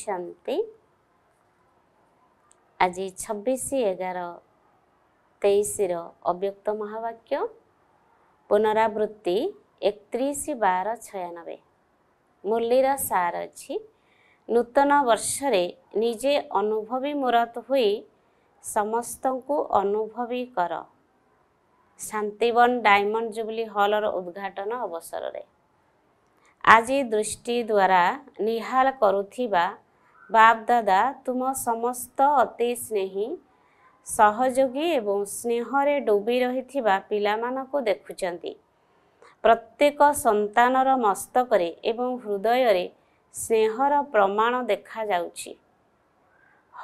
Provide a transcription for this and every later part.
ଶାନ୍ତି ଆଜି ଛବିଶ ଏଗାର ତେଇଶର ଅବ୍ୟକ୍ତ ମହାବାକ୍ୟ ପୁନରାବୃତ୍ତି ଏକତିରିଶ ବାର ଛୟାନବେ ମୂଲ୍ୟର ସାର ଅଛି ନୂତନ ବର୍ଷରେ ନିଜେ ଅନୁଭବୀ ମୁରତ ହୋଇ ସମସ୍ତଙ୍କୁ ଅନୁଭବୀ କର ଶାନ୍ତିବନ ଡାଇମଣ୍ଡ ଜୁବଲି ହଲର ଉଦ୍ଘାଟନ ଅବସରରେ ଆଜି ଦୃଷ୍ଟି ଦ୍ୱାରା ନିହାଳ କରୁଥିବା ବାପ ଦାଦା ତୁମ ସମସ୍ତ ଅତି ସ୍ନେହୀ ସହଯୋଗୀ ଏବଂ ସ୍ନେହରେ ଡୁବି ରହିଥିବା ପିଲାମାନଙ୍କୁ ଦେଖୁଛନ୍ତି ପ୍ରତ୍ୟେକ ସନ୍ତାନର ମସ୍ତକରେ ଏବଂ ହୃଦୟରେ ସ୍ନେହର ପ୍ରମାଣ ଦେଖାଯାଉଛି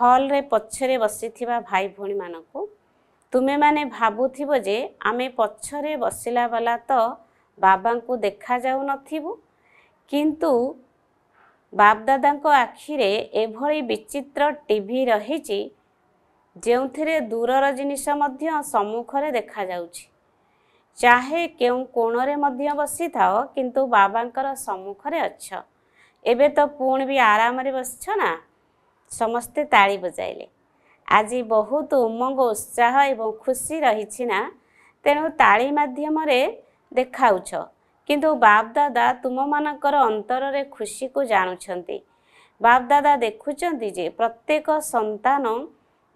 ହଲ୍ରେ ପଛରେ ବସିଥିବା ଭାଇ ଭଉଣୀମାନଙ୍କୁ ତୁମେମାନେ ଭାବୁଥିବ ଯେ ଆମେ ପଛରେ ବସିଲା ବାଲା ତ ବାବାଙ୍କୁ ଦେଖାଯାଉନଥିବୁ କିନ୍ତୁ ବାପଦାଦାଙ୍କ ଆଖିରେ ଏଭଳି ବିଚିତ୍ର ଟିଭି ରହିଛି ଯେଉଁଥିରେ ଦୂରର ଜିନିଷ ମଧ୍ୟ ସମ୍ମୁଖରେ ଦେଖାଯାଉଛି ଚାହେ କେଉଁ କୋଣରେ ମଧ୍ୟ ବସିଥାଅ କିନ୍ତୁ ବାବାଙ୍କର ସମ୍ମୁଖରେ ଅଛ ଏବେ ତ ପୁଣି ବି ଆରାମରେ ବସିଛ ନା ସମସ୍ତେ ତାଳି ବଜାଇଲେ ଆଜି ବହୁତ ଉମଙ୍ଗ ଉତ୍ସାହ ଏବଂ ଖୁସି ରହିଛି ନା ତେଣୁ ତାଳି ମାଧ୍ୟମରେ ଦେଖାଉଛ କିନ୍ତୁ ବାପ ଦାଦା ତୁମମାନଙ୍କର ଅନ୍ତରରେ ଖୁସିକୁ ଜାଣୁଛନ୍ତି ବାପ ଦାଦା ଦେଖୁଛନ୍ତି ଯେ ପ୍ରତ୍ୟେକ ସନ୍ତାନ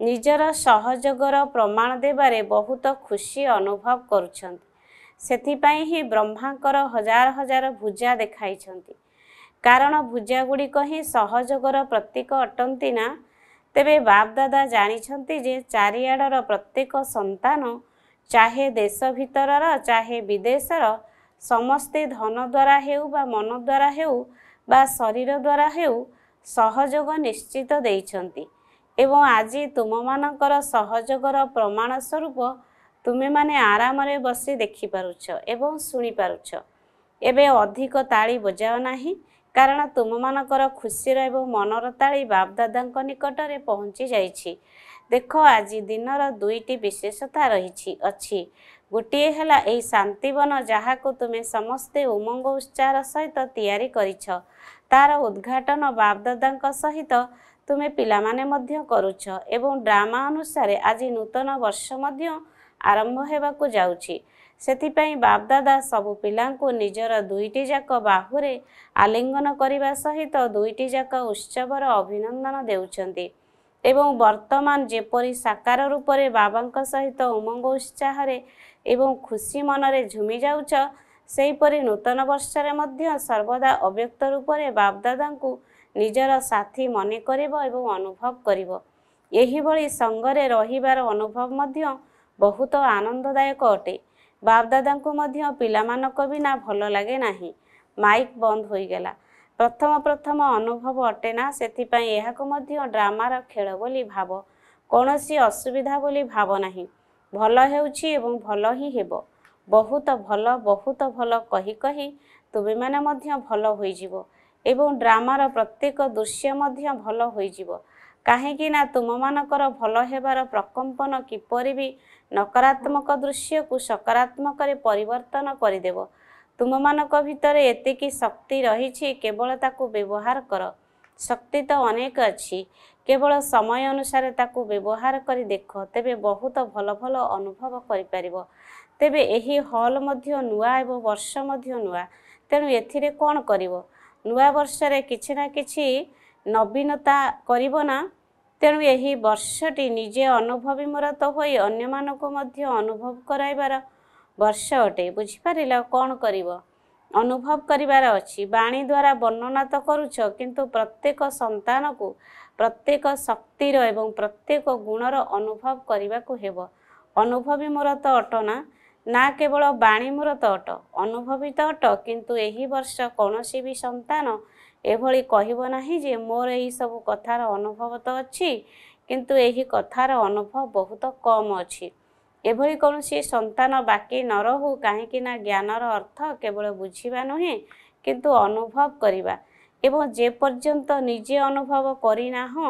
ନିଜର ସହଯୋଗର ପ୍ରମାଣ ଦେବାରେ ବହୁତ ଖୁସି ଅନୁଭବ କରୁଛନ୍ତି ସେଥିପାଇଁ ହିଁ ବ୍ରହ୍ମାଙ୍କର ହଜାର ହଜାର ଭୁଜା ଦେଖାଇଛନ୍ତି କାରଣ ଭୂଜାଗୁଡ଼ିକ ହିଁ ସହଯୋଗର ପ୍ରତୀକ ଅଟନ୍ତି ନା ତେବେ ବାପ ଦାଦା ଜାଣିଛନ୍ତି ଯେ ଚାରିଆଡ଼ର ପ୍ରତ୍ୟେକ ସନ୍ତାନ ଚାହେଁ ଦେଶ ଭିତରର ଚାହେଁ ବିଦେଶର ସମସ୍ତେ ଧନ ଦ୍ୱାରା ହେଉ ବା ମନ ଦ୍ୱାରା ହେଉ ବା ଶରୀର ଦ୍ୱାରା ହେଉ ସହଯୋଗ ନିଶ୍ଚିତ ଦେଇଛନ୍ତି ଏବଂ ଆଜି ତୁମମାନଙ୍କର ସହଯୋଗର ପ୍ରମାଣ ସ୍ୱରୂପ ତୁମେମାନେ ଆରାମରେ ବସି ଦେଖିପାରୁଛ ଏବଂ ଶୁଣିପାରୁଛ ଏବେ ଅଧିକ ତାଳି ବଜାଅ ନାହିଁ କାରଣ ତୁମମାନଙ୍କର ଖୁସିର ଏବଂ ମନର ତାଳି ବାପଦାଦାଙ୍କ ନିକଟରେ ପହଞ୍ଚି ଯାଇଛି ଦେଖ ଆଜି ଦିନର ଦୁଇଟି ବିଶେଷତା ରହିଛି ଅଛି ଗୋଟିଏ ହେଲା ଏହି ଶାନ୍ତିବନ ଯାହାକୁ ତୁମେ ସମସ୍ତେ ଉମଙ୍ଗ ଉତ୍ସାହର ସହିତ ତିଆରି କରିଛ ତାର ଉଦ୍ଘାଟନ ବାପଦାଦାଙ୍କ ସହିତ ତୁମେ ପିଲାମାନେ ମଧ୍ୟ କରୁଛ ଏବଂ ଡ୍ରାମା ଅନୁସାରେ ଆଜି ନୂତନ ବର୍ଷ ମଧ୍ୟ ଆରମ୍ଭ ହେବାକୁ ଯାଉଛି ସେଥିପାଇଁ ବାପଦାଦା ସବୁ ପିଲାଙ୍କୁ ନିଜର ଦୁଇଟି ଯାକ ବାହୁରେ ଆଲିଙ୍ଗନ କରିବା ସହିତ ଦୁଇଟି ଯାକ ଉତ୍ସବର ଅଭିନନ୍ଦନ ଦେଉଛନ୍ତି ଏବଂ ବର୍ତ୍ତମାନ ଯେପରି ସାକାର ରୂପରେ ବାବାଙ୍କ ସହିତ ଉମଙ୍ଗ ଉତ୍ସାହରେ ଏବଂ ଖୁସି ମନରେ ଝୁମି ଯାଉଛ ସେହିପରି ନୂତନ ବର୍ଷରେ ମଧ୍ୟ ସର୍ବଦା ଅବ୍ୟକ୍ତ ରୂପରେ ବାପଦାଦାଙ୍କୁ ନିଜର ସାଥୀ ମନେ କରିବ ଏବଂ ଅନୁଭବ କରିବ ଏହିଭଳି ସଙ୍ଗରେ ରହିବାର ଅନୁଭବ ମଧ୍ୟ ବହୁତ ଆନନ୍ଦଦାୟକ ଅଟେ ବାପଦାଦାଙ୍କୁ ମଧ୍ୟ ପିଲାମାନଙ୍କ ବିନା ଭଲ ଲାଗେ ନାହିଁ ମାଇକ୍ ବନ୍ଦ ହୋଇଗଲା ପ୍ରଥମ ପ୍ରଥମ ଅନୁଭବ ଅଟେ ନା ସେଥିପାଇଁ ଏହାକୁ ମଧ୍ୟ ଡ୍ରାମାର ଖେଳ ବୋଲି ଭାବ କୌଣସି ଅସୁବିଧା ବୋଲି ଭାବ ନାହିଁ ଭଲ ହେଉଛି ଏବଂ ଭଲ ହିଁ ହେବ ବହୁତ ଭଲ ବହୁତ ଭଲ କହି କହି ତୁମେମାନେ ମଧ୍ୟ ଭଲ ହୋଇଯିବ ଏବଂ ଡ୍ରାମାର ପ୍ରତ୍ୟେକ ଦୃଶ୍ୟ ମଧ୍ୟ ଭଲ ହୋଇଯିବ କାହିଁକି ନା ତୁମମାନଙ୍କର ଭଲ ହେବାର ପ୍ରକମ୍ପନ କିପରି ବି ନକାରାତ୍ମକ ଦୃଶ୍ୟକୁ ସକାରାତ୍ମକରେ ପରିବର୍ତ୍ତନ କରିଦେବ ତୁମମାନଙ୍କ ଭିତରେ ଏତିକି ଶକ୍ତି ରହିଛି କେବଳ ତାକୁ ବ୍ୟବହାର କର ଶକ୍ତି ତ ଅନେକ ଅଛି কেবল সময় অনুসারে তাকে ব্যবহার করে দেখ তেবে বহুত ভাল ভাল অনুভব করিপারিব তেবে এই হল মধ্য নূয়া এবং বর্ষ মধ্য নূয়া তেণু এথিরে কোণ করিব নূয়া বর্ষরে কিছু না কিছু নবীনতা করিব না ତେଣୁ ଏହି ବର୍ଷଟି ନିଜେ ଅନୁଭବୀମୂରତ ହୋଇ ଅନ୍ୟମାନଙ୍କୁ ମଧ୍ୟ ଅନୁଭବ କରାଇବାର ବର୍ଷ ଅଟେ ବୁଝିପାରିଲ କ'ଣ କରିବ ଅନୁଭବ କରିବାର ଅଛି ବାଣୀ ଦ୍ୱାରା ବର୍ଣ୍ଣନା ତ କରୁଛ କିନ୍ତୁ ପ୍ରତ୍ୟେକ ସନ୍ତାନକୁ ପ୍ରତ୍ୟେକ ଶକ୍ତିର ଏବଂ ପ୍ରତ୍ୟେକ ଗୁଣର ଅନୁଭବ କରିବାକୁ ହେବ ଅନୁଭବୀ ମୋର ତ ଅଟ ନା ନା କେବଳ ବାଣୀ ମୋର ତ ଅଟ ଅନୁଭବୀ ତ ଅଟ କିନ୍ତୁ ଏହି ବର୍ଷ କୌଣସି ବି ସନ୍ତାନ ଏଭଳି କହିବ ନାହିଁ ଯେ ମୋର ଏହିସବୁ କଥାର ଅନୁଭବ ତ ଅଛି କିନ୍ତୁ ଏହି କଥାର ଅନୁଭବ ବହୁତ କମ୍ ଅଛି ଏଭଳି କୌଣସି ସନ୍ତାନ ବାକି ନ ରହୁ କାହିଁକିନା ଜ୍ଞାନର ଅର୍ଥ କେବଳ ବୁଝିବା ନୁହେଁ କିନ୍ତୁ ଅନୁଭବ କରିବା এবং যে পর্যন্ত নিজে অনুভব করি না ହଁ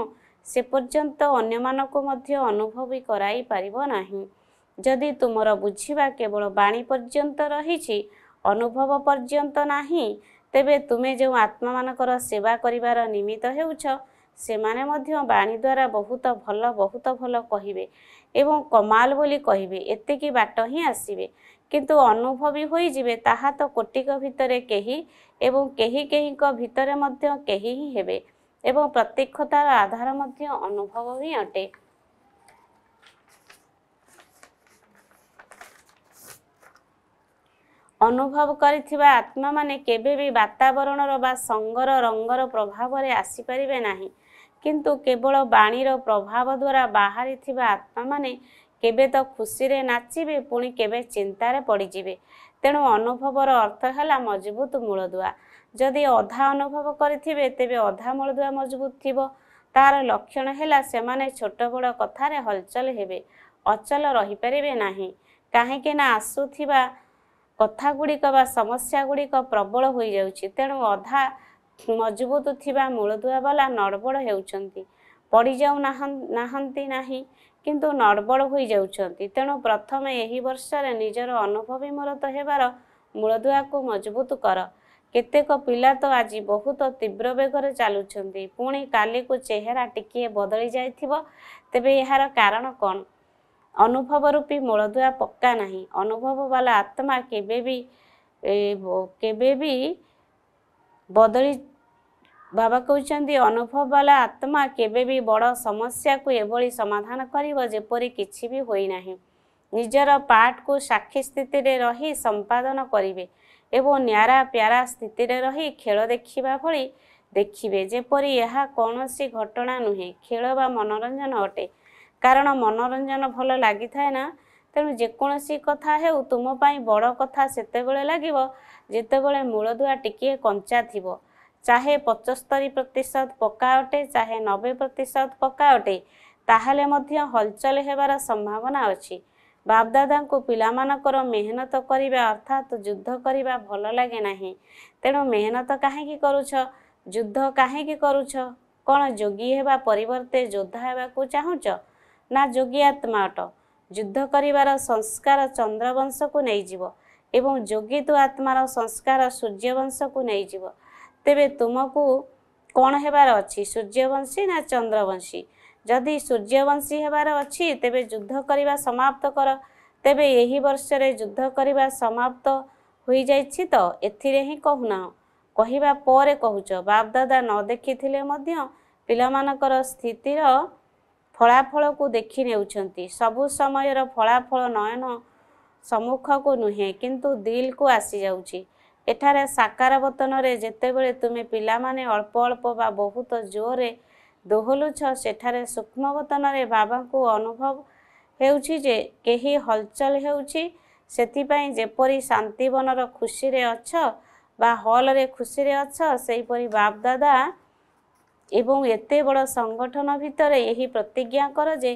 ସେ ପର୍ଯ୍ୟନ୍ତ ଅନ୍ୟମାନଙ୍କୁ ମଧ୍ୟ ଅନୁଭବୀ କରାଇ ପାରିବ ନାହିଁ ଯଦି ତୁମର ବୁଝିବା କେବଳ ବାଣୀ ପର୍ଯ୍ୟନ୍ତ ରହିଛି ଅନୁଭବ ପର୍ଯ୍ୟନ୍ତ ନାହିଁ ତେବେ ତୁମେ ଯେଉଁ ଆତ୍ମାମାନଙ୍କର ସେବା କରିବାର ନିମିତ୍ତ ହେଉଛ ସେମାନେ ମଧ୍ୟ ବାଣୀ ଦ୍ୱାରା ବହୁତ ଭଲ ବହୁତ ଭଲ କହିବେ ଏବଂ କମାଲ ବୋଲି କହିବେ ଏତିକି ବାଟ ହିଁ ଆସିବେ କିନ୍ତୁ ଅନୁଭବୀ ହୋଇଯିବେ ତାହା ତ କୋଟିକ ଭିତରେ କେହି ଏବଂ କେହି କେହିଙ୍କ ଭିତରେ ମଧ୍ୟ କେହି ହିଁ ହେବେ ଏବଂ ପ୍ରତ୍ୟକ୍ଷତାର ଆଧାର ମଧ୍ୟ ଅନୁଭବ ହିଁ ଅଟେ ଅନୁଭବ କରିଥିବା ଆତ୍ମାମାନେ କେବେ ବି ବାତାବରଣର ବା ସଙ୍ଗର ରଙ୍ଗର ପ୍ରଭାବରେ ଆସିପାରିବେ ନାହିଁ କିନ୍ତୁ କେବଳ ବାଣୀର ପ୍ରଭାବ ଦ୍ୱାରା ବାହାରିଥିବା ଆତ୍ମାମାନେ କେବେ ତ ଖୁସିରେ ନାଚିବେ ପୁଣି କେବେ ଚିନ୍ତାରେ ପଡ଼ିଯିବେ ତେଣୁ ଅନୁଭବର ଅର୍ଥ ହେଲା ମଜବୁତ ମୂଳଦୁଆ ଯଦି ଅଧା ଅନୁଭବ କରିଥିବେ ତେବେ ଅଧା ମୂଳଦୁଆ ମଜବୁତ ଥିବ ତାର ଲକ୍ଷଣ ହେଲା ସେମାନେ ଛୋଟ ବଡ଼ କଥାରେ ହଲଚଲ ହେବେ ଅଚଲ ରହିପାରିବେ ନାହିଁ କାହିଁକିନା ଆସୁଥିବା କଥା ଗୁଡ଼ିକ ବା ସମସ୍ୟା ଗୁଡ଼ିକ ପ୍ରବଳ ହୋଇଯାଉଛି ତେଣୁ ଅଧା ମଜବୁତ ଥିବା ମୂଳଦୁଆ ବାଲା ନଡ଼ବଡ଼ ହେଉଛନ୍ତି ପଡ଼ିଯାଉ ନାହାନ୍ତି ନାହାନ୍ତି ନାହିଁ କିନ୍ତୁ ନଡ଼ବଡ଼ ହୋଇଯାଉଛନ୍ତି ତେଣୁ ପ୍ରଥମେ ଏହି ବର୍ଷରେ ନିଜର ଅନୁଭବୀ ମୂରତ ହେବାର ମୂଳଦୁଆକୁ ମଜବୁତ କର କେତେକ ପିଲା ତ ଆଜି ବହୁତ ତୀବ୍ର ବେଗରେ ଚାଲୁଛନ୍ତି ପୁଣି କାଲିକୁ ଚେହେରା ଟିକିଏ ବଦଳି ଯାଇଥିବ ତେବେ ଏହାର କାରଣ କ'ଣ ଅନୁଭବ ରୂପୀ ମୂଳଦୁଆ ପକ୍କା ନାହିଁ ଅନୁଭବବାଲା ଆତ୍ମା କେବେ ବି କେବେ ବି ବଦଳି ବାବା କହୁଛନ୍ତି ଅନୁଭବ ବାଲା ଆତ୍ମା କେବେ ବି ବଡ଼ ସମସ୍ୟାକୁ ଏଭଳି ସମାଧାନ କରିବ ଯେପରି କିଛି ବି ହୋଇନାହିଁ ନିଜର ପାଠକୁ ସାକ୍ଷୀ ସ୍ଥିତିରେ ରହି ସମ୍ପାଦନ କରିବେ ଏବଂ ନ୍ୟାରା ପ୍ୟାରା ସ୍ଥିତିରେ ରହି ଖେଳ ଦେଖିବା ଭଳି ଦେଖିବେ ଯେପରି ଏହା କୌଣସି ଘଟଣା ନୁହେଁ ଖେଳ ବା ମନୋରଞ୍ଜନ ଅଟେ କାରଣ ମନୋରଞ୍ଜନ ଭଲ ଲାଗିଥାଏ ନା ତେଣୁ ଯେକୌଣସି କଥା ହେଉ ତୁମ ପାଇଁ ବଡ଼ କଥା ସେତେବେଳେ ଲାଗିବ ଯେତେବେଳେ ମୂଳଦୁଆ ଟିକିଏ କଞ୍ଚା ଥିବ ଚାହେ ପଞ୍ଚସ୍ତରୀ ପ୍ରତିଶତ ପକ୍କା ଅଟେ ଚାହେ ନବେ ପ୍ରତିଶତ ପକ୍କା ଅଟେ ତାହେଲେ ମଧ୍ୟ ହଲଚଲ ହେବାର ସମ୍ଭାବନା ଅଛି ବାପଦାଦାଙ୍କୁ ପିଲାମାନଙ୍କର ମେହନତ କରିବା ଅର୍ଥାତ୍ ଯୁଦ୍ଧ କରିବା ଭଲ ଲାଗେ ନାହିଁ ତେଣୁ ମେହନତ କାହିଁକି କରୁଛ ଯୁଦ୍ଧ କାହିଁକି କରୁଛ କ'ଣ ଯୋଗୀ ହେବା ପରିବର୍ତ୍ତେ ଯୋଦ୍ଧା ହେବାକୁ ଚାହୁଁଛ ନା ଯୋଗୀ ଆତ୍ମା ଅଟ ଯୁଦ୍ଧ କରିବାର ସଂସ୍କାର ଚନ୍ଦ୍ରବଂଶକୁ ନେଇଯିବ ଏବଂ ଯୋଗୀ ତୁ ଆତ୍ମାର ସଂସ୍କାର ସୂର୍ଯ୍ୟବଂଶକୁ ନେଇଯିବ ତେବେ ତୁମକୁ କ'ଣ ହେବାର ଅଛି ସୂର୍ଯ୍ୟବଂଶୀ ନା ଚନ୍ଦ୍ରବଂଶୀ ଯଦି ସୂର୍ଯ୍ୟବଂଶୀ ହେବାର ଅଛି ତେବେ ଯୁଦ୍ଧ କରିବା ସମାପ୍ତ କର ତେବେ ଏହି ବର୍ଷରେ ଯୁଦ୍ଧ କରିବା ସମାପ୍ତ ହୋଇଯାଇଛି ତ ଏଥିରେ ହିଁ କହୁନାହୁଁ କହିବା ପରେ କହୁଛ ବାପଦାଦା ନ ଦେଖିଥିଲେ ମଧ୍ୟ ପିଲାମାନଙ୍କର ସ୍ଥିତିର ଫଳାଫଳକୁ ଦେଖି ନେଉଛନ୍ତି ସବୁ ସମୟର ଫଳାଫଳ ନୟନ ସମ୍ମୁଖକୁ ନୁହେଁ କିନ୍ତୁ ଦିଲକୁ ଆସିଯାଉଛି ଏଠାରେ ସାକାର ବତନରେ ଯେତେବେଳେ ତୁମେ ପିଲାମାନେ ଅଳ୍ପ ଅଳ୍ପ ବା ବହୁତ ଜୋରରେ ଦୋହଲୁଛ ସେଠାରେ ସୂକ୍ଷ୍ମବତନରେ ବାବାଙ୍କୁ ଅନୁଭବ ହେଉଛି ଯେ କେହି ହଲଚଲ ହେଉଛି ସେଥିପାଇଁ ଯେପରି ଶାନ୍ତିବନର ଖୁସିରେ ଅଛ ବା ହଲରେ ଖୁସିରେ ଅଛ ସେହିପରି ବାପ ଦାଦା ଏବଂ ଏତେ ବଡ଼ ସଂଗଠନ ଭିତରେ ଏହି ପ୍ରତିଜ୍ଞା କର ଯେ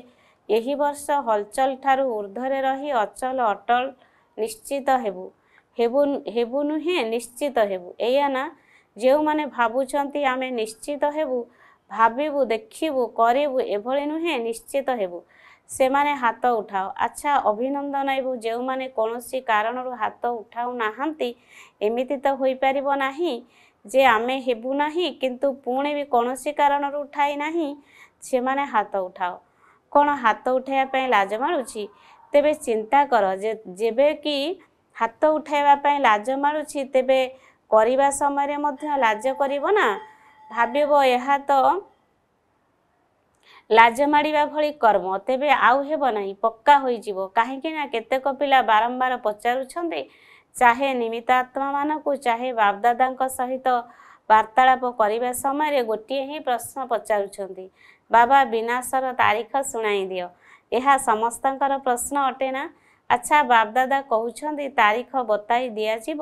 ଏହି ବର୍ଷ ହଲଚଲ ଠାରୁ ଉର୍ଦ୍ଧ୍ୱରେ ରହି ଅଚଲ ଅଟଳ ନିଶ୍ଚିତ ହେବୁ ହେବୁ ହେବୁ ନୁହେଁ ନିଶ୍ଚିତ ହେବୁ ଏଇଆ ନା ଯେଉଁମାନେ ଭାବୁଛନ୍ତି ଆମେ ନିଶ୍ଚିତ ହେବୁ ଭାବିବୁ ଦେଖିବୁ କରିବୁ ଏଭଳି ନୁହେଁ ନିଶ୍ଚିତ ହେବୁ ସେମାନେ ହାତ ଉଠାଅ ଆଚ୍ଛା ଅଭିନନ୍ଦନ ହେବୁ ଯେଉଁମାନେ କୌଣସି କାରଣରୁ ହାତ ଉଠାଉ ନାହାନ୍ତି ଏମିତି ତ ହୋଇପାରିବ ନାହିଁ ଯେ ଆମେ ହେବୁ ନାହିଁ କିନ୍ତୁ ପୁଣି ବି କୌଣସି କାରଣରୁ ଉଠାଇ ନାହିଁ ସେମାନେ ହାତ ଉଠାଅ କ'ଣ ହାତ ଉଠାଇବା ପାଇଁ ଲାଜ ମାରୁଛି ତେବେ ଚିନ୍ତା କର ଯେ ଯେବେ କି ହାତ ଉଠାଇବା ପାଇଁ ଲାଜ ମାଡ଼ୁଛି ତେବେ କରିବା ସମୟରେ ମଧ୍ୟ ଲାଜ କରିବ ନା ଭାବିବ ଏହା ତ ଲାଜ ମାଡ଼ିବା ଭଳି କର୍ମ ତେବେ ଆଉ ହେବ ନାହିଁ ପକ୍କା ହୋଇଯିବ କାହିଁକି ନା କେତେକ ପିଲା ବାରମ୍ବାର ପଚାରୁଛନ୍ତି ଚାହେ ନିମିତ୍ତମାନଙ୍କୁ ଚାହେ ବାପଦାଦାଙ୍କ ସହିତ ବାର୍ତ୍ତାଳାପ କରିବା ସମୟରେ ଗୋଟିଏ ହିଁ ପ୍ରଶ୍ନ ପଚାରୁଛନ୍ତି ବାବା ବିନାଶର ତାରିଖ ଶୁଣାଇ ଦିଅ ଏହା ସମସ୍ତଙ୍କର ପ୍ରଶ୍ନ ଅଟେ ନା ଆଚ୍ଛା ବାପଦାଦା କହୁଛନ୍ତି ତାରିଖ ବତାଇ ଦିଆଯିବ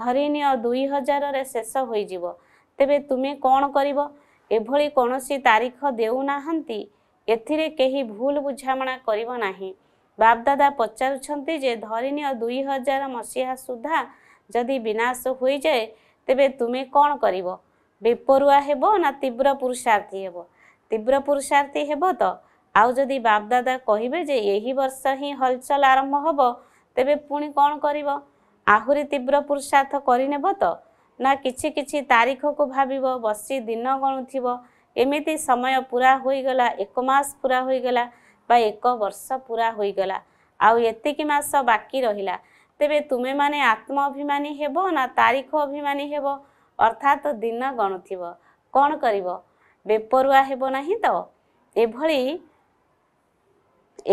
ଧରିନିଅ ଦୁଇ ହଜାରରେ ଶେଷ ହୋଇଯିବ ତେବେ ତୁମେ କ'ଣ କରିବ ଏଭଳି କୌଣସି ତାରିଖ ଦେଉନାହାନ୍ତି ଏଥିରେ କେହି ଭୁଲ ବୁଝାମଣା କରିବ ନାହିଁ ବାପଦାଦା ପଚାରୁଛନ୍ତି ଯେ ଧରିନିଅ ଦୁଇ ହଜାର ମସିହା ସୁଦ୍ଧା ଯଦି ବିନାଶ ହୋଇଯାଏ ତେବେ ତୁମେ କ'ଣ କରିବ ବେପରୁଆ ହେବ ନା ତୀବ୍ର ପୁରୁଷାର୍ଥୀ ହେବ ତୀବ୍ର ପୁରୁଷାର୍ଥୀ ହେବ ତ ଆଉ ଯଦି ବାପଦାଦା କହିବେ ଯେ ଏହି ବର୍ଷ ହିଁ ହଲଚଲ ଆରମ୍ଭ ହେବ ତେବେ ପୁଣି କ'ଣ କରିବ ଆହୁରି ତୀବ୍ର ପୁରୁଷାର୍ଥ କରିନେବ ତ ନା କିଛି କିଛି ତାରିଖକୁ ଭାବିବ ବସି ଦିନ ଗଣୁଥିବ ଏମିତି ସମୟ ପୁରା ହୋଇଗଲା ଏକ ମାସ ପୁରା ହୋଇଗଲା ବା ଏକ ବର୍ଷ ପୁରା ହୋଇଗଲା ଆଉ ଏତିକି ମାସ ବାକି ରହିଲା ତେବେ ତୁମେମାନେ ଆତ୍ମ ଅଭିମାନୀ ହେବ ନା ତାରିଖ ଅଭିମାନୀ ହେବ ଅର୍ଥାତ ଦିନ ଗଣୁଥିବ କ'ଣ କରିବ ବେପରୁଆ ହେବ ନାହିଁ ତ ଏଭଳି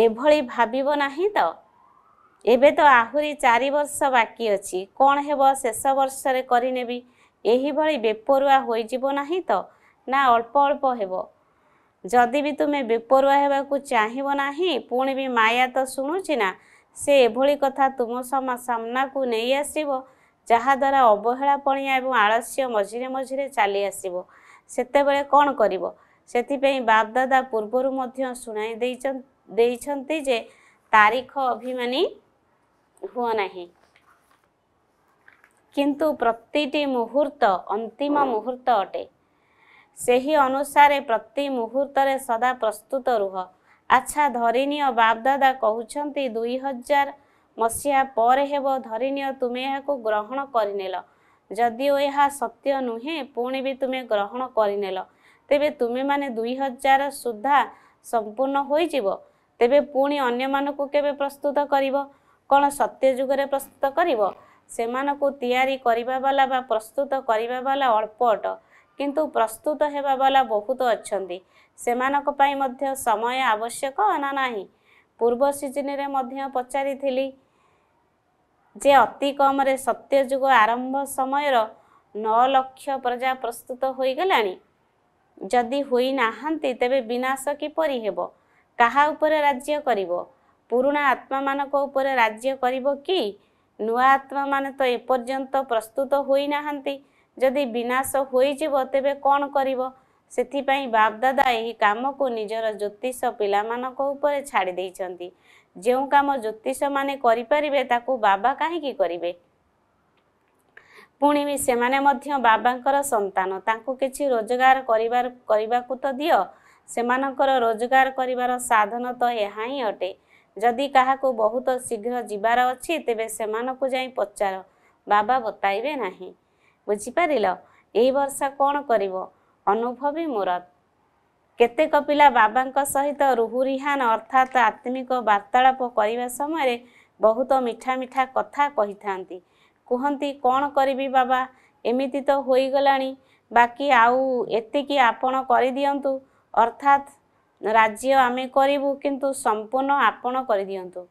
ଏଭଳି ଭାବିବ ନାହିଁ ତ ଏବେ ତ ଆହୁରି ଚାରି ବର୍ଷ ବାକି ଅଛି କ'ଣ ହେବ ଶେଷ ବର୍ଷରେ କରିନେବି ଏହିଭଳି ବେପରୁଆ ହୋଇଯିବ ନାହିଁ ତ ନା ଅଳ୍ପ ଅଳ୍ପ ହେବ ଯଦି ବି ତୁମେ ବେପରୁଆ ହେବାକୁ ଚାହିଁବ ନାହିଁ ପୁଣି ବି ମାୟା ତ ଶୁଣୁଛି ନା ସେ ଏଭଳି କଥା ତୁମ ସମା ସାମ୍ନାକୁ ନେଇ ଆସିବ ଯାହାଦ୍ୱାରା ଅବହେଳା ପଣିଆ ଏବଂ ଆଳସ୍ୟ ମଝିରେ ମଝିରେ ଚାଲି ଆସିବ ସେତେବେଳେ କ'ଣ କରିବ ସେଥିପାଇଁ ବାପଦାଦା ପୂର୍ବରୁ ମଧ୍ୟ ଶୁଣାଇ ଦେଇଛନ୍ତି ଦେଇଛନ୍ତି ଯେ ତାରିଖ ଅଭିମାନୀ ହୁଅ ନାହିଁ କିନ୍ତୁ ପ୍ରତିଟି ମୁହୂର୍ତ୍ତ ଅନ୍ତିମ ମୁହୂର୍ତ୍ତ ଅଟେ ସେହି ଅନୁସାରେ ପ୍ରତି ମୁହୂର୍ତ୍ତରେ ସଦା ପ୍ରସ୍ତୁତ ରୁହ ଆଚ୍ଛା ଧରିନିଅ ବାପଦାଦା କହୁଛନ୍ତି ଦୁଇ ହଜାର ମସିହା ପରେ ହେବ ଧରିନିଅ ତୁମେ ଏହାକୁ ଗ୍ରହଣ କରିନେଲ ଯଦିଓ ଏହା ସତ୍ୟ ନୁହେଁ ପୁଣି ବି ତୁମେ ଗ୍ରହଣ କରିନେଲ ତେବେ ତୁମେମାନେ ଦୁଇ ହଜାର ସୁଦ୍ଧା ସମ୍ପୂର୍ଣ୍ଣ ହୋଇଯିବ ତେବେ ପୁଣି ଅନ୍ୟମାନଙ୍କୁ କେବେ ପ୍ରସ୍ତୁତ କରିବ କ'ଣ ସତ୍ୟ ଯୁଗରେ ପ୍ରସ୍ତୁତ କରିବ ସେମାନଙ୍କୁ ତିଆରି କରିବା ବାଲା ବା ପ୍ରସ୍ତୁତ କରିବା ବାଲା ଅଳ୍ପ ଅଟ କିନ୍ତୁ ପ୍ରସ୍ତୁତ ହେବା ବାଲା ବହୁତ ଅଛନ୍ତି ସେମାନଙ୍କ ପାଇଁ ମଧ୍ୟ ସମୟ ଆବଶ୍ୟକ ନା ନାହିଁ ପୂର୍ବ ସିଜିନରେ ମଧ୍ୟ ପଚାରିଥିଲି ଯେ ଅତି କମରେ ସତ୍ୟ ଯୁଗ ଆରମ୍ଭ ସମୟର ନଅ ଲକ୍ଷ ପ୍ରଜା ପ୍ରସ୍ତୁତ ହୋଇଗଲାଣି ଯଦି ହୋଇନାହାନ୍ତି ତେବେ ବିନାଶ କିପରି ହେବ କାହା ଉପରେ ରାଜ୍ୟ କରିବ ପୁରୁଣା ଆତ୍ମାମାନଙ୍କ ଉପରେ ରାଜ୍ୟ କରିବ କି ନୂଆ ଆତ୍ମାମାନେ ତ ଏପର୍ଯ୍ୟନ୍ତ ପ୍ରସ୍ତୁତ ହୋଇନାହାନ୍ତି ଯଦି ବିନାଶ ହୋଇଯିବ ତେବେ କ'ଣ କରିବ ସେଥିପାଇଁ ବାପ ଦାଦା ଏହି କାମକୁ ନିଜର ଜ୍ୟୋତିଷ ପିଲାମାନଙ୍କ ଉପରେ ଛାଡ଼ି ଦେଇଛନ୍ତି ଯେଉଁ କାମ ଜ୍ୟୋତିଷ ମାନେ କରିପାରିବେ ତାକୁ ବାବା କାହିଁକି କରିବେ ପୁଣି ବି ସେମାନେ ମଧ୍ୟ ବାବାଙ୍କର ସନ୍ତାନ ତାଙ୍କୁ କିଛି ରୋଜଗାର କରିବାର କରିବାକୁ ତ ଦିଅ ସେମାନଙ୍କର ରୋଜଗାର କରିବାର ସାଧନ ତ ଏହା ହିଁ ଅଟେ ଯଦି କାହାକୁ ବହୁତ ଶୀଘ୍ର ଯିବାର ଅଛି ତେବେ ସେମାନଙ୍କୁ ଯାଇ ପଚାର ବାବା ବତାଇବେ ନାହିଁ ବୁଝିପାରିଲ ଏହି ବର୍ଷ କ'ଣ କରିବ ଅନୁଭବୀ ମୁରତ କେତେକ ପିଲା ବାବାଙ୍କ ସହିତ ରୁହୁରିହାନ ଅର୍ଥାତ୍ ଆତ୍ମିକ ବାର୍ତ୍ତାଳାପ କରିବା ସମୟରେ ବହୁତ ମିଠା ମିଠା କଥା କହିଥାନ୍ତି କୁହନ୍ତି କ'ଣ କରିବି ବାବା ଏମିତି ତ ହୋଇଗଲାଣି ବାକି ଆଉ ଏତିକି ଆପଣ କରିଦିଅନ୍ତୁ ଅର୍ଥାତ୍ ରାଜ୍ୟ ଆମେ କରିବୁ କିନ୍ତୁ ସମ୍ପୂର୍ଣ୍ଣ ଆପଣ କରିଦିଅନ୍ତୁ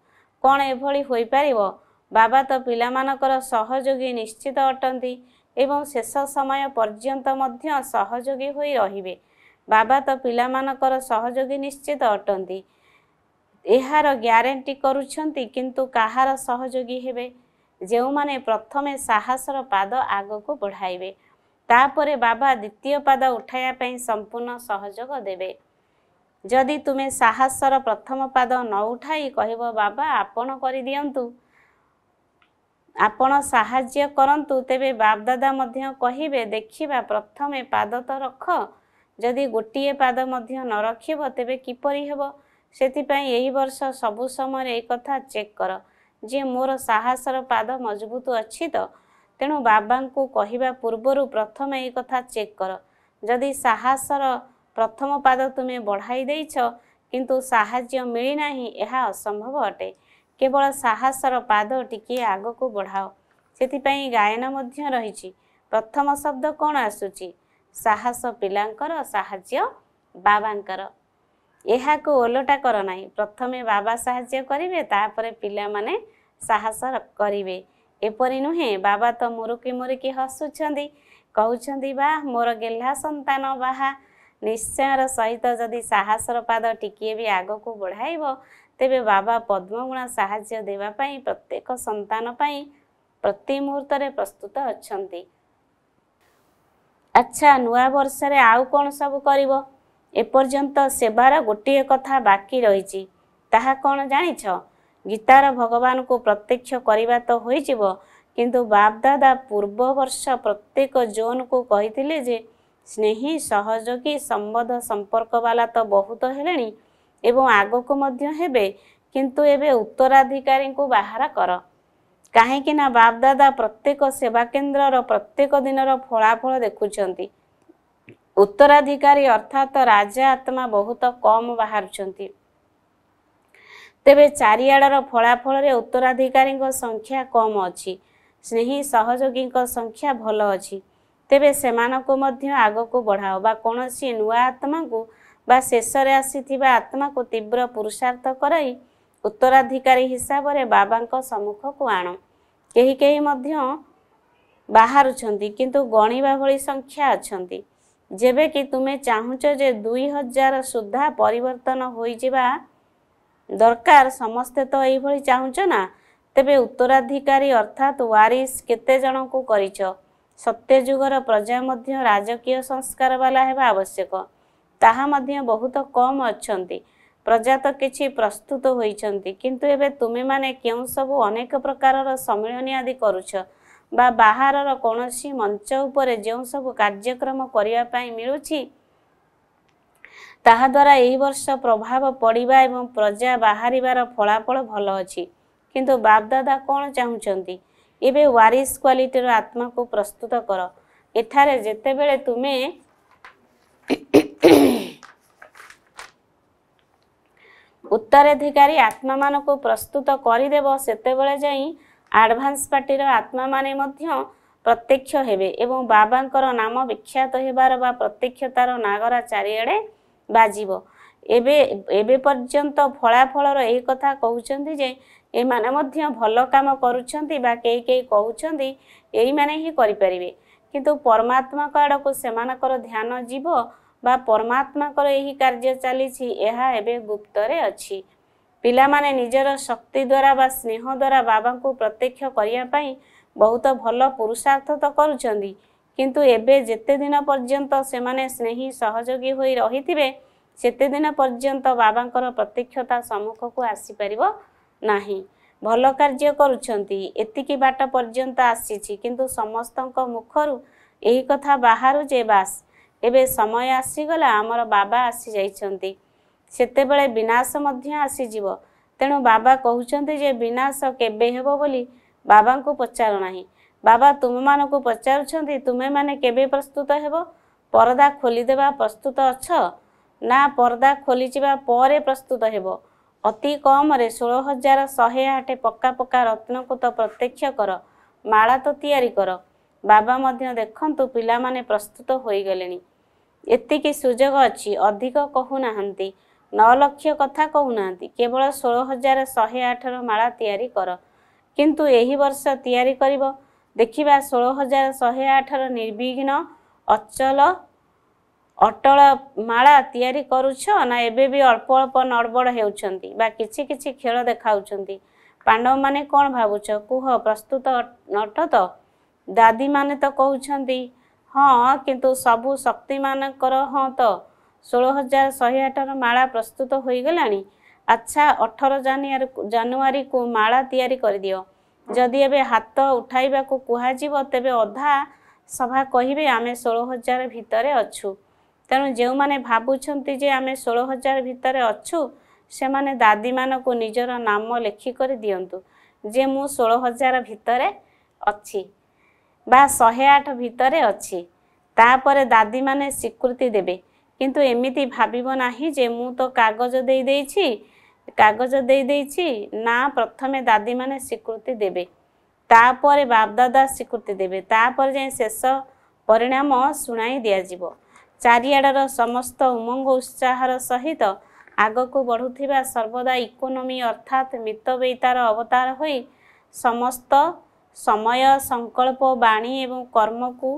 କ'ଣ ଏଭଳି ହୋଇପାରିବ ବାବା ତ ପିଲାମାନଙ୍କର ସହଯୋଗୀ ନିଶ୍ଚିତ ଅଟନ୍ତି ଏବଂ ଶେଷ ସମୟ ପର୍ଯ୍ୟନ୍ତ ମଧ୍ୟ ସହଯୋଗୀ ହୋଇ ରହିବେ ବାବା ତ ପିଲାମାନଙ୍କର ସହଯୋଗୀ ନିଶ୍ଚିତ ଅଟନ୍ତି ଏହାର ଗ୍ୟାରେଣ୍ଟି କରୁଛନ୍ତି କିନ୍ତୁ କାହାର ସହଯୋଗୀ ହେବେ ଯେଉଁମାନେ ପ୍ରଥମେ ସାହସର ପାଦ ଆଗକୁ ବଢ଼ାଇବେ ତାପରେ ବାବା ଦ୍ୱିତୀୟ ପାଦ ଉଠାଇବା ପାଇଁ ସମ୍ପୂର୍ଣ୍ଣ ସହଯୋଗ ଦେବେ ଯଦି ତୁମେ ସାହସର ପ୍ରଥମ ପାଦ ନ ଉଠାଇ କହିବ ବାବା ଆପଣ କରିଦିଅନ୍ତୁ ଆପଣ ସାହାଯ୍ୟ କରନ୍ତୁ ତେବେ ବାପ ଦାଦା ମଧ୍ୟ କହିବେ ଦେଖିବା ପ୍ରଥମେ ପାଦ ତ ରଖ ଯଦି ଗୋଟିଏ ପାଦ ମଧ୍ୟ ନ ରଖିବ ତେବେ କିପରି ହେବ ସେଥିପାଇଁ ଏହି ବର୍ଷ ସବୁ ସମୟରେ ଏକଥା ଚେକ୍ କର ଯେ ମୋର ସାହସର ପାଦ ମଜବୁତ ଅଛି ତ ତେଣୁ ବାବାଙ୍କୁ କହିବା ପୂର୍ବରୁ ପ୍ରଥମେ ଏ କଥା ଚେକ୍ କର ଯଦି ସାହସର ପ୍ରଥମ ପାଦ ତୁମେ ବଢ଼ାଇ ଦେଇଛ କିନ୍ତୁ ସାହାଯ୍ୟ ମିଳିନାହିଁ ଏହା ଅସମ୍ଭବ ଅଟେ କେବଳ ସାହସର ପାଦ ଟିକିଏ ଆଗକୁ ବଢ଼ାଅ ସେଥିପାଇଁ ଗାୟନ ମଧ୍ୟ ରହିଛି ପ୍ରଥମ ଶବ୍ଦ କ'ଣ ଆସୁଛି ସାହସ ପିଲାଙ୍କର ସାହାଯ୍ୟ ବାବାଙ୍କର ଏହାକୁ ଓଲଟା କର ନାହିଁ ପ୍ରଥମେ ବାବା ସାହାଯ୍ୟ କରିବେ ତାପରେ ପିଲାମାନେ ସାହସ କରିବେ ଏପରି ନୁହେଁ ବାବା ତ ମୁରୁକି ମୁରୁକି ହସୁଛନ୍ତି କହୁଛନ୍ତି ବା ମୋର ଗେହ୍ଲା ସନ୍ତାନ ବାହା ନିଶ୍ଚୟର ସହିତ ଯଦି ସାହସର ପାଦ ଟିକିଏ ବି ଆଗକୁ ବଢ଼ାଇବ ତେବେ ବାବା ପଦ୍ମଗୁଣା ସାହାଯ୍ୟ ଦେବା ପାଇଁ ପ୍ରତ୍ୟେକ ସନ୍ତାନ ପାଇଁ ପ୍ରତି ମୁହୂର୍ତ୍ତରେ ପ୍ରସ୍ତୁତ ଅଛନ୍ତି ଆଚ୍ଛା ନୂଆ ବର୍ଷରେ ଆଉ କ'ଣ ସବୁ କରିବ ଏପର୍ଯ୍ୟନ୍ତ ସେବାର ଗୋଟିଏ କଥା ବାକି ରହିଛି ତାହା କ'ଣ ଜାଣିଛ ଗୀତାର ଭଗବାନଙ୍କୁ ପ୍ରତ୍ୟକ୍ଷ କରିବା ତ ହୋଇଯିବ କିନ୍ତୁ ବାପଦାଦା ପୂର୍ବ ବର୍ଷ ପ୍ରତ୍ୟେକ ଜୋନ୍କୁ କହିଥିଲେ ଯେ ସ୍ନେହୀ ସହଯୋଗୀ ସମ୍ବନ୍ଧ ସମ୍ପର୍କବାଲା ତ ବହୁତ ହେଲେଣି ଏବଂ ଆଗକୁ ମଧ୍ୟ ହେବେ କିନ୍ତୁ ଏବେ ଉତ୍ତରାଧିକାରୀଙ୍କୁ ବାହାର କର କାହିଁକି ନା ବାପଦାଦା ପ୍ରତ୍ୟେକ ସେବା କେନ୍ଦ୍ରର ପ୍ରତ୍ୟେକ ଦିନର ଫଳାଫଳ ଦେଖୁଛନ୍ତି ଉତ୍ତରାଧିକାରୀ ଅର୍ଥାତ୍ ରାଜା ଆତ୍ମା ବହୁତ କମ୍ ବାହାରୁଛନ୍ତି ତେବେ ଚାରିଆଡ଼ର ଫଳାଫଳରେ ଉତ୍ତରାଧିକାରୀଙ୍କ ସଂଖ୍ୟା କମ୍ ଅଛି ସ୍ନେହୀ ସହଯୋଗୀଙ୍କ ସଂଖ୍ୟା ଭଲ ଅଛି ତେବେ ସେମାନଙ୍କୁ ମଧ୍ୟ ଆଗକୁ ବଢ଼ାଅ ବା କୌଣସି ନୂଆ ଆତ୍ମାଙ୍କୁ ବା ଶେଷରେ ଆସିଥିବା ଆତ୍ମାକୁ ତୀବ୍ର ପୁରୁଷାର୍ଥ କରାଇ ଉତ୍ତରାଧିକାରୀ ହିସାବରେ ବାବାଙ୍କ ସମ୍ମୁଖକୁ ଆଣ କେହି କେହି ମଧ୍ୟ ବାହାରୁଛନ୍ତି କିନ୍ତୁ ଗଣିବା ଭଳି ସଂଖ୍ୟା ଅଛନ୍ତି ଯେବେକି ତୁମେ ଚାହୁଁଛ ଯେ ଦୁଇ ହଜାର ସୁଦ୍ଧା ପରିବର୍ତ୍ତନ ହୋଇଯିବା ଦରକାର ସମସ୍ତେ ତ ଏଇଭଳି ଚାହୁଁଛ ନା ତେବେ ଉତ୍ତରାଧିକାରୀ ଅର୍ଥାତ୍ ୱାରିସ୍ କେତେ ଜଣଙ୍କୁ କରିଛ ସତ୍ୟ ଯୁଗର ପ୍ରଜା ମଧ୍ୟ ରାଜକୀୟ ସଂସ୍କାରବାଲା ହେବା ଆବଶ୍ୟକ ତାହା ମଧ୍ୟ ବହୁତ କମ୍ ଅଛନ୍ତି ପ୍ରଜା ତ କିଛି ପ୍ରସ୍ତୁତ ହୋଇଛନ୍ତି କିନ୍ତୁ ଏବେ ତୁମେମାନେ କେଉଁ ସବୁ ଅନେକ ପ୍ରକାରର ସମ୍ମିଳନୀ ଆଦି କରୁଛ ବା ବାହାରର କୌଣସି ମଞ୍ଚ ଉପରେ ଯେଉଁ ସବୁ କାର୍ଯ୍ୟକ୍ରମ କରିବା ପାଇଁ ମିଳୁଛି ତାହାଦ୍ୱାରା ଏହି ବର୍ଷ ପ୍ରଭାବ ପଡ଼ିବା ଏବଂ ପ୍ରଜା ବାହାରିବାର ଫଳାଫଳ ଭଲ ଅଛି କିନ୍ତୁ ବାପଦାଦା କ'ଣ ଚାହୁଁଛନ୍ତି ଏବେ ୱାରିସ୍ କ୍ୱାଲିଟିର ଆତ୍ମାକୁ ପ୍ରସ୍ତୁତ କର ଏଠାରେ ଯେତେବେଳେ ତୁମେ ଉତ୍ତରାଧିକାରୀ ଆତ୍ମାମାନଙ୍କୁ ପ୍ରସ୍ତୁତ କରିଦେବ ସେତେବେଳେ ଯାଇ ଆଡ଼ଭାନ୍ସ ପାର୍ଟିର ଆତ୍ମାମାନେ ମଧ୍ୟ ପ୍ରତ୍ୟକ୍ଷ ହେବେ ଏବଂ ବାବାଙ୍କର ନାମ ବିଖ୍ୟାତ ହେବାର ବା ପ୍ରତ୍ୟକ୍ଷତାର ନାଗରା ଚାରିଆଡ଼େ ବାଜିବ ଏବେ ଏବେ ପର୍ଯ୍ୟନ୍ତ ଫଳାଫଳର ଏଇ କଥା କହୁଛନ୍ତି ଯେ ଏମାନେ ମଧ୍ୟ ଭଲ କାମ କରୁଛନ୍ତି ବା କେହି କେହି କହୁଛନ୍ତି ଏଇମାନେ ହିଁ କରିପାରିବେ କିନ୍ତୁ ପରମାତ୍ମାଙ୍କ ଆଡ଼କୁ ସେମାନଙ୍କର ଧ୍ୟାନ ଯିବ ବା ପରମାତ୍ମାଙ୍କର ଏହି କାର୍ଯ୍ୟ ଚାଲିଛି ଏହା ଏବେ ଗୁପ୍ତରେ ଅଛି ପିଲାମାନେ ନିଜର ଶକ୍ତି ଦ୍ୱାରା ବା ସ୍ନେହ ଦ୍ୱାରା ବାବାଙ୍କୁ ପ୍ରତ୍ୟକ୍ଷ କରିବା ପାଇଁ ବହୁତ ଭଲ ପୁରୁଷାର୍ଥ ତ କରୁଛନ୍ତି କିନ୍ତୁ ଏବେ ଯେତେ ଦିନ ପର୍ଯ୍ୟନ୍ତ ସେମାନେ ସ୍ନେହୀ ସହଯୋଗୀ ହୋଇ ରହିଥିବେ ସେତେ ଦିନ ପର୍ଯ୍ୟନ୍ତ ବାବାଙ୍କର ପ୍ରତ୍ୟକ୍ଷତା ସମ୍ମୁଖକୁ ଆସିପାରିବ ନାହିଁ ଭଲ କାର୍ଯ୍ୟ କରୁଛନ୍ତି ଏତିକି ବାଟ ପର୍ଯ୍ୟନ୍ତ ଆସିଛି କିନ୍ତୁ ସମସ୍ତଙ୍କ ମୁଖରୁ ଏହି କଥା ବାହାରୁ ଯେ ବାସ୍ ଏବେ ସମୟ ଆସିଗଲା ଆମର ବାବା ଆସିଯାଇଛନ୍ତି ସେତେବେଳେ ବିନାଶ ମଧ୍ୟ ଆସିଯିବ ତେଣୁ ବାବା କହୁଛନ୍ତି ଯେ ବିନାଶ କେବେ ହେବ ବୋଲି ବାବାଙ୍କୁ ପଚାରୁ ନାହିଁ ବାବା ତୁମମାନଙ୍କୁ ପଚାରୁଛନ୍ତି ତୁମେମାନେ କେବେ ପ୍ରସ୍ତୁତ ହେବ ପରଦା ଖୋଲିଦେବା ପ୍ରସ୍ତୁତ ଅଛ ନା ପରଦା ଖୋଲିଯିବା ପରେ ପ୍ରସ୍ତୁତ ହେବ ଅତି କମରେ ଷୋହଳ ହଜାର ଶହେ ଆଠ ପକ୍କା ପକ୍କା ରତ୍ନକୁ ତ ପ୍ରତ୍ୟକ୍ଷ କର ମାଳା ତ ତିଆରି କର ବାବା ମଧ୍ୟ ଦେଖନ୍ତୁ ପିଲାମାନେ ପ୍ରସ୍ତୁତ ହୋଇଗଲେଣି ଏତିକି ସୁଯୋଗ ଅଛି ଅଧିକ କହୁନାହାନ୍ତି ନଅ ଲକ୍ଷ କଥା କହୁନାହାନ୍ତି କେବଳ ଷୋହଳ ହଜାର ଶହେ ଆଠର ମାଳା ତିଆରି କର କିନ୍ତୁ ଏହି ବର୍ଷ ତିଆରି କରିବ ଦେଖିବା ଷୋହଳ ହଜାର ଶହେ ଆଠର ନିର୍ବିଘ୍ନ ଅଚଳ ଅଟଳ ମାଳା ତିଆରି କରୁଛ ନା ଏବେ ବି ଅଳ୍ପ ଅଳ୍ପ ନଡ଼ବଡ଼ ହେଉଛନ୍ତି ବା କିଛି କିଛି ଖେଳ ଦେଖାଉଛନ୍ତି ପାଣ୍ଡବମାନେ କ'ଣ ଭାବୁଛ କୁହ ପ୍ରସ୍ତୁତ ନଟ ତ ଦାଦିମାନେ ତ କହୁଛନ୍ତି ହଁ କିନ୍ତୁ ସବୁ ଶକ୍ତିମାନଙ୍କର ହଁ ତ ଷୋହଳ ହଜାର ଶହେ ଆଠର ମାଳା ପ୍ରସ୍ତୁତ ହୋଇଗଲାଣି ଆଚ୍ଛା ଅଠର ଜାନୁଆରୀ ଜାନୁଆରୀକୁ ମାଳା ତିଆରି କରିଦିଅ ଯଦି ଏବେ ହାତ ଉଠାଇବାକୁ କୁହାଯିବ ତେବେ ଅଧା ସଭା କହିବେ ଆମେ ଷୋହଳ ହଜାର ଭିତରେ ଅଛୁ ତେଣୁ ଯେଉଁମାନେ ଭାବୁଛନ୍ତି ଯେ ଆମେ ଷୋହଳ ହଜାର ଭିତରେ ଅଛୁ ସେମାନେ ଦାଦିମାନଙ୍କୁ ନିଜର ନାମ ଲେଖିକରି ଦିଅନ୍ତୁ ଯେ ମୁଁ ଷୋହଳ ହଜାର ଭିତରେ ଅଛି ବା ଶହେ ଆଠ ଭିତରେ ଅଛି ତାପରେ ଦାଦିମାନେ ସ୍ୱୀକୃତି ଦେବେ କିନ୍ତୁ ଏମିତି ଭାବିବ ନାହିଁ ଯେ ମୁଁ ତ କାଗଜ ଦେଇଦେଇଛି କାଗଜ ଦେଇଦେଇଛି ନା ପ୍ରଥମେ ଦାଦୀମାନେ ସ୍ୱୀକୃତି ଦେବେ ତାପରେ ବାପଦାଦା ସ୍ୱୀକୃତି ଦେବେ ତାପରେ ଯାଇ ଶେଷ ପରିଣାମ ଶୁଣାଇ ଦିଆଯିବ ଚାରିଆଡ଼ର ସମସ୍ତ ଉମଙ୍ଗ ଉତ୍ସାହର ସହିତ ଆଗକୁ ବଢ଼ୁଥିବା ସର୍ବଦା ଇକୋନୋମି ଅର୍ଥାତ୍ ମିତବେୟିତାର ଅବତାର ହୋଇ ସମସ୍ତ ସମୟ ସଂକଳ୍ପ ବାଣୀ ଏବଂ କର୍ମକୁ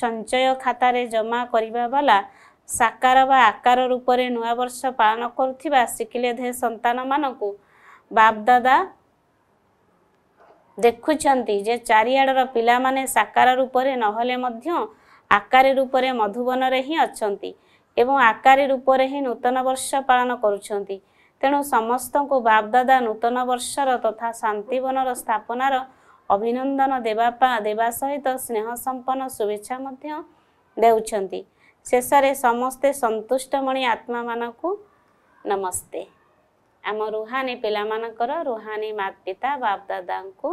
ସଞ୍ଚୟ ଖାତାରେ ଜମା କରିବା ବାଲା ସାକାର ବା ଆକାର ରୂପରେ ନୂଆବର୍ଷ ପାଳନ କରୁଥିବା ଶିଖିଲେ ଧେ ସନ୍ତାନମାନଙ୍କୁ ବାପଦାଦା ଦେଖୁଛନ୍ତି ଯେ ଚାରିଆଡ଼ର ପିଲାମାନେ ସାକାର ରୂପରେ ନହେଲେ ମଧ୍ୟ ଆକାର ରୂପରେ ମଧୁବନରେ ହିଁ ଅଛନ୍ତି ଏବଂ ଆକାର ରୂପରେ ହିଁ ନୂତନ ବର୍ଷ ପାଳନ କରୁଛନ୍ତି ତେଣୁ ସମସ୍ତଙ୍କୁ ବାପଦାଦା ନୂତନ ବର୍ଷର ତଥା ଶାନ୍ତିବନର ସ୍ଥାପନାର ଅଭିନନ୍ଦନ ଦେବା ଦେବା ସହିତ ସ୍ନେହ ସମ୍ପନ୍ନ ଶୁଭେଚ୍ଛା ମଧ୍ୟ ଦେଉଛନ୍ତି ଶେଷରେ ସମସ୍ତେ ସନ୍ତୁଷ୍ଟମଣି ଆତ୍ମାମାନଙ୍କୁ ନମସ୍ତେ ଆମ ରୁହାନୀ ପିଲାମାନଙ୍କର ରୁହାନୀ ମା ପିତା ବାପ ଦାଦାଙ୍କୁ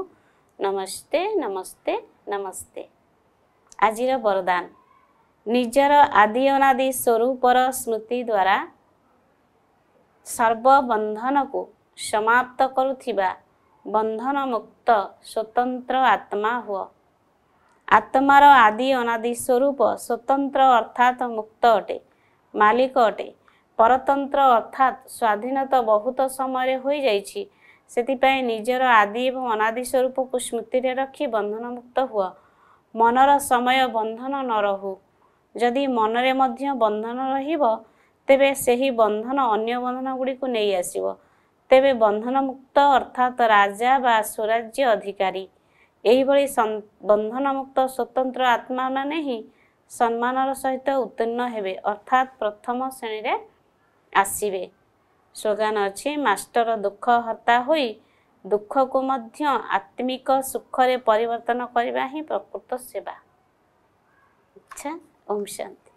ନମସ୍ତେ ନମସ୍ତେ ନମସ୍ତେ ଆଜିର ବରଦାନ ନିଜର ଆଦି ଅନାଦି ସ୍ୱରୂପର ସ୍ମୃତି ଦ୍ୱାରା ସର୍ବବନ୍ଧନକୁ ସମାପ୍ତ କରୁଥିବା ବନ୍ଧନମୁକ୍ତ ସ୍ୱତନ୍ତ୍ର ଆତ୍ମା ହୁଅ ଆତ୍ମାର ଆଦି ଅନାଦି ସ୍ୱରୂପ ସ୍ୱତନ୍ତ୍ର ଅର୍ଥାତ୍ ମୁକ୍ତ ଅଟେ ମାଲିକ ଅଟେ ପରତନ୍ତ୍ର ଅର୍ଥାତ୍ ସ୍ୱାଧୀନତା ବହୁତ ସମୟରେ ହୋଇଯାଇଛି ସେଥିପାଇଁ ନିଜର ଆଦି ଏବଂ ଅନାଦି ସ୍ୱରୂପକୁ ସ୍ମୃତିରେ ରଖି ବନ୍ଧନମୁକ୍ତ ହୁଅ ମନର ସମୟ ବନ୍ଧନ ନ ରହୁ ଯଦି ମନରେ ମଧ୍ୟ ବନ୍ଧନ ରହିବ ତେବେ ସେହି ବନ୍ଧନ ଅନ୍ୟ ବନ୍ଧନଗୁଡ଼ିକୁ ନେଇ ଆସିବ ତେବେ ବନ୍ଧନମୁକ୍ତ ଅର୍ଥାତ୍ ରାଜା ବା ସ୍ୱରାଜ୍ୟ ଅଧିକାରୀ ଏହିଭଳି ବନ୍ଧନମୁକ୍ତ ସ୍ୱତନ୍ତ୍ର ଆତ୍ମାମାନେ ହିଁ ସମ୍ମାନର ସହିତ ଉତ୍ତୀର୍ଣ୍ଣ ହେବେ ଅର୍ଥାତ୍ ପ୍ରଥମ ଶ୍ରେଣୀରେ ଆସିବେ ସ୍ଲୋଗାନ ଅଛି ମାଷ୍ଟର ଦୁଃଖ ହତା ହୋଇ ଦୁଃଖକୁ ମଧ୍ୟ ଆତ୍ମିକ ସୁଖରେ ପରିବର୍ତ୍ତନ କରିବା ହିଁ ପ୍ରକୃତ ସେବା ଇଚ୍ଛା ଓମ୍ ଶାନ୍ତି